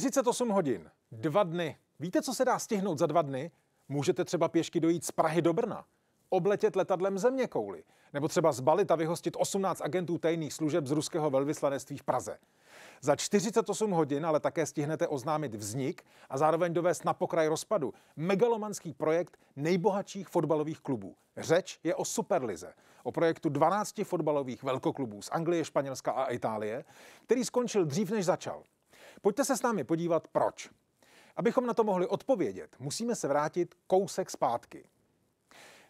48 hodin, dva dny. Víte, co se dá stihnout za dva dny? Můžete třeba pěšky dojít z Prahy do Brna, obletět letadlem země kouly, nebo třeba zbalit a vyhostit 18 agentů tajných služeb z ruského velvyslanectví v Praze. Za 48 hodin ale také stihnete oznámit vznik a zároveň dovést na pokraj rozpadu megalomanský projekt nejbohatších fotbalových klubů. Řeč je o Superlize, o projektu 12 fotbalových velkoklubů z Anglie, Španělska a Itálie, který skončil dřív než začal. Pojďte se s námi podívat, proč. Abychom na to mohli odpovědět, musíme se vrátit kousek zpátky.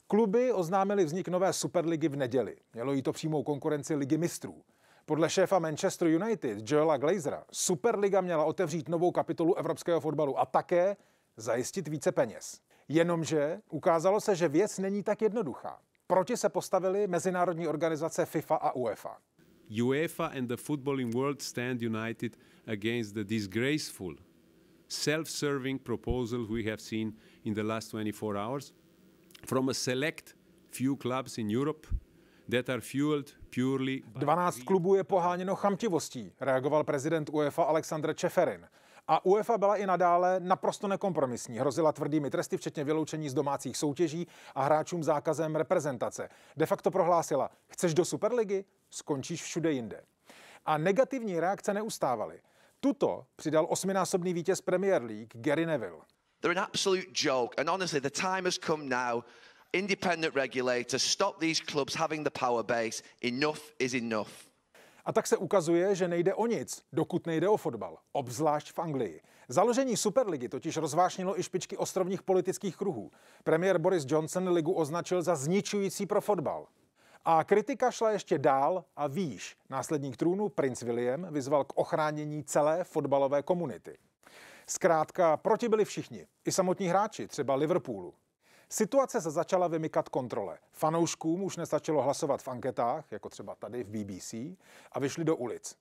Kluby oznámili vznik nové Superligy v neděli. Mělo jí to přímou konkurenci Ligy mistrů. Podle šéfa Manchester United Joela Glazera Superliga měla otevřít novou kapitolu evropského fotbalu a také zajistit více peněz. Jenomže ukázalo se, že věc není tak jednoduchá. Proti se postavili mezinárodní organizace FIFA a UEFA. UEFA and the footballing world stand united against the disgraceful, self-serving proposal we have seen in the last 24 hours from a select few clubs in Europe that are fueled purely 12 klubů je poháněno chamtivostí, reagoval prezident UEFA Aleksandr Čeferin. A UEFA byla i nadále naprosto nekompromisní. Hrozila tvrdými tresty, včetně vyloučení z domácích soutěží a hráčům zákazem reprezentace. De facto prohlásila, chceš do Superligy? skončíš všude jinde. A negativní reakce neustávaly. Tuto přidal osminásobný vítěz Premier League Gary Neville. They're an absolute joke and honestly the time has come now independent regulator stop these clubs having the power base enough is enough. A tak se ukazuje, že nejde o nic, dokud nejde o fotbal, obzvlášť v Anglii. Založení Superligy totiž rozvášnilo i špičky ostrovních politických kruhů. Premiér Boris Johnson ligu označil za zničující pro fotbal. A kritika šla ještě dál a výš. Následník trůnu princ William vyzval k ochránění celé fotbalové komunity. Zkrátka, proti byli všichni, i samotní hráči, třeba Liverpoolu. Situace se začala vymykat kontrole. Fanouškům už nestačilo hlasovat v anketách, jako třeba tady v BBC, a vyšli do ulic.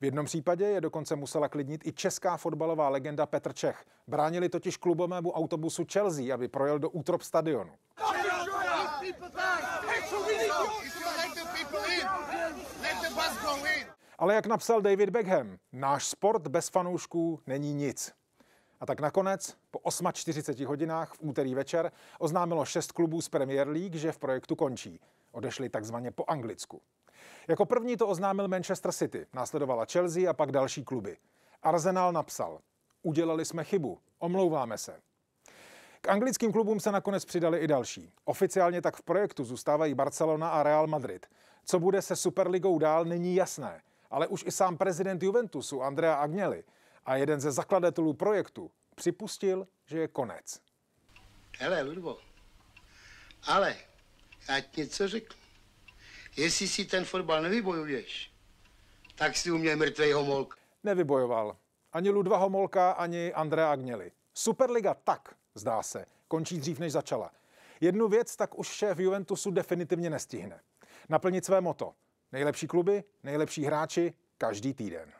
V jednom případě je dokonce musela klidnit i česká fotbalová legenda Petr Čech. Bránili totiž klubovému autobusu Chelsea, aby projel do útrop stadionu. Ale jak napsal David Beckham, náš sport bez fanoušků není nic. A tak nakonec, po 840 hodinách v úterý večer, oznámilo šest klubů z Premier League, že v projektu končí. Odešli takzvaně po anglicku. Jako první to oznámil Manchester City, následovala Chelsea a pak další kluby. Arsenal napsal, udělali jsme chybu, omlouváme se. K anglickým klubům se nakonec přidali i další. Oficiálně tak v projektu zůstávají Barcelona a Real Madrid. Co bude se Superligou dál, není jasné. Ale už i sám prezident Juventusu Andrea Agnelli a jeden ze zakladatelů projektu připustil, že je konec. Hele, Ludvo, ale já ti něco řeknu. Jestli si ten fotbal nevybojuješ, tak si u mě mrtvej homolk. Nevybojoval. Ani Ludva Homolka, ani Andrea Agnelli. Superliga tak, zdá se, končí dřív, než začala. Jednu věc tak už šéf Juventusu definitivně nestihne naplnit své moto. Nejlepší kluby, nejlepší hráči, každý týden.